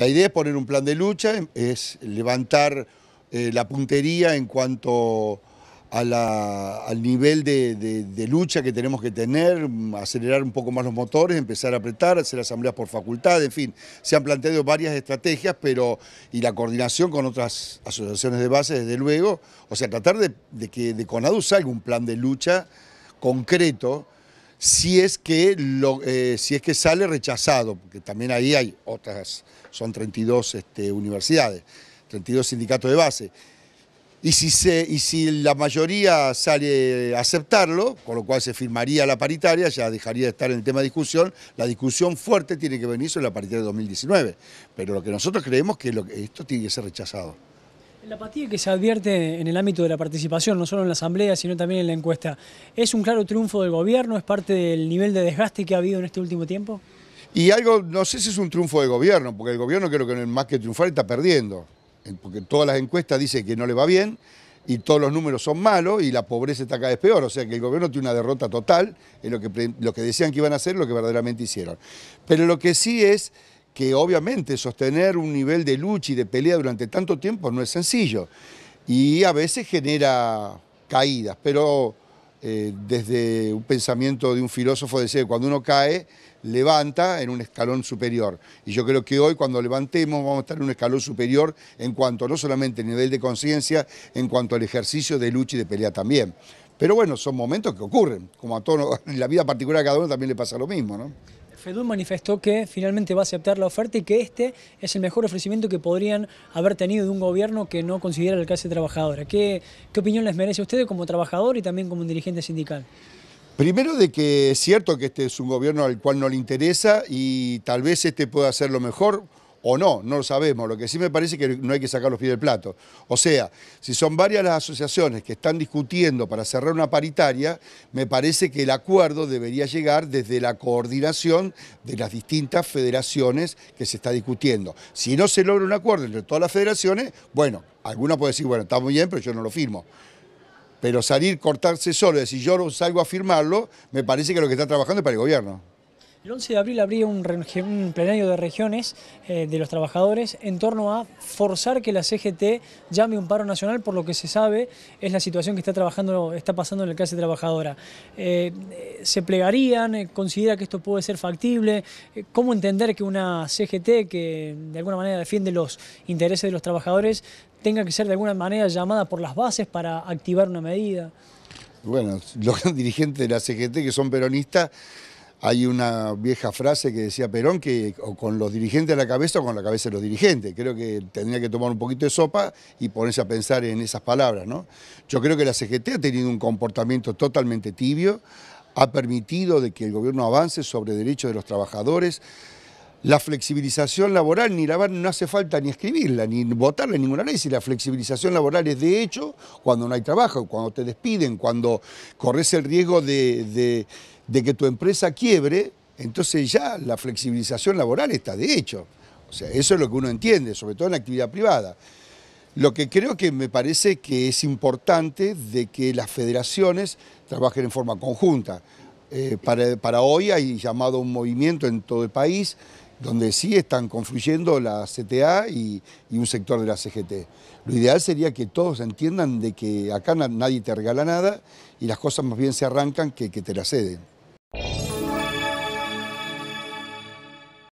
La idea es poner un plan de lucha, em, es levantar eh, la puntería en cuanto al nivel de, lucha que tenemos que tener, mm, acelerar un poco más los motores, empezar a apretar, hacer asambleas por facultad, en fin, se han planteado varias estrategias, pero y la coordinación con otras asociaciones de base, desde luego, o sea, tratar de, de que de CONADU salga un plan de lucha concreto si es que, eh, si es que sale rechazado, porque también ahí hay otras, son 32 este, universidades, 32 sindicatos de base. Y si, y si la mayoría sale a aceptarlo, con lo cual se firmaría la paritaria, ya dejaría de estar en el tema de discusión, la discusión fuerte tiene que venir sobre la paritaria de 2019. Pero lo que nosotros creemos que, esto tiene que ser rechazado. La apatía que se advierte en el ámbito de la participación, no solo en la asamblea, sino también en la encuesta, ¿es un claro triunfo del gobierno? ¿Es parte del nivel de desgaste que ha habido en este último tiempo? Y algo, no sé si es un triunfo del gobierno, porque el gobierno creo que más que triunfar está perdiendo, eh, porque todas las encuestas dicen que no le va bien y todos los números son malos y la pobreza está cada vez peor, o sea que el gobierno tiene una derrota total en lo que, lo que decían que iban a hacer, lo que verdaderamente hicieron. Pero lo que sí es que obviamente sostener un nivel de lucha y de pelea durante tanto tiempo no es sencillo y a veces genera caídas, pero eh, desde un pensamiento de un filósofo decía que cuando uno cae, levanta en un escalón superior. Y yo creo que hoy cuando levantemos vamos a estar en un escalón superior en cuanto no solamente al nivel de conciencia, en cuanto al ejercicio de lucha y de pelea también. Pero bueno, son momentos que ocurren, como a todos, en la vida particular de cada uno también le pasa lo mismo, ¿no? Fedú manifestó que finalmente va a aceptar la oferta y que este es el mejor ofrecimiento que podrían haber tenido de un gobierno que no considera la clase trabajadora. ¿Qué, qué opinión les merece a ustedes como trabajador y también como un dirigente sindical? Primero de que es cierto que este es un gobierno al cual no le interesa y tal vez este pueda hacerlo mejor o no, no lo sabemos. Lo que sí me parece es que no hay que sacar los pies del plato. O sea, si son varias las asociaciones que están discutiendo para cerrar una paritaria, me parece que el acuerdo debería llegar desde la coordinación de las distintas federaciones que se está discutiendo. Si no se logra un acuerdo entre todas las federaciones, bueno, alguna puede decir, bueno, está muy bien, pero yo no lo firmo. Pero salir, cortarse solo, decir yo salgo a firmarlo, me parece que lo que está trabajando es para el gobierno. El 11 de abril habría un, plenario de regiones eh, de los trabajadores en torno a forzar que la CGT llame un paro nacional, por lo que se sabe es la situación que está, trabajando, está pasando en la clase trabajadora. Eh, eh, ¿Se plegarían? ¿Considera que esto puede ser factible? ¿Cómo entender que una CGT que de alguna manera defiende los intereses de los trabajadores tenga que ser de alguna manera llamada por las bases para activar una medida? Bueno, los dirigentes de la CGT que son peronistas hay una vieja frase que decía Perón que o con los dirigentes a la cabeza o con la cabeza de los dirigentes. Creo que tendría que tomar un poquito de sopa y ponerse a pensar en esas palabras. Yo creo que la CGT ha tenido un comportamiento totalmente tibio, ha permitido de que el gobierno avance sobre derechos de los trabajadores, la flexibilización laboral, ni la no hace falta ni escribirla, ni votarla en ninguna ley, si la flexibilización laboral es de hecho cuando no hay trabajo, cuando te despiden, cuando corres el riesgo de, que tu empresa quiebre, entonces ya la flexibilización laboral está de hecho. O sea, eso es lo que uno entiende, sobre todo en la actividad privada. Lo que creo que me parece que es importante de que las federaciones trabajen en forma conjunta. Eh, para, para hoy hay llamado un movimiento en todo el país donde sí están confluyendo la CTA y, un sector de la CGT. Lo ideal sería que todos entiendan de que acá nadie te regala nada y las cosas más bien se arrancan que, que te las ceden.